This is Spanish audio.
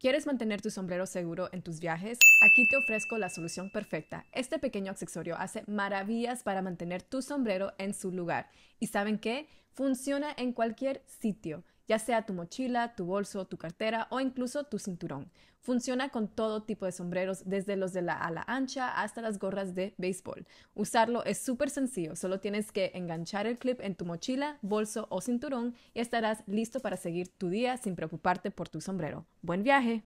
¿Quieres mantener tu sombrero seguro en tus viajes? Aquí te ofrezco la solución perfecta. Este pequeño accesorio hace maravillas para mantener tu sombrero en su lugar. ¿Y saben qué? Funciona en cualquier sitio, ya sea tu mochila, tu bolso, tu cartera o incluso tu cinturón. Funciona con todo tipo de sombreros, desde los de la ala ancha hasta las gorras de béisbol. Usarlo es súper sencillo, solo tienes que enganchar el clip en tu mochila, bolso o cinturón y estarás listo para seguir tu día sin preocuparte por tu sombrero. Buen viaje.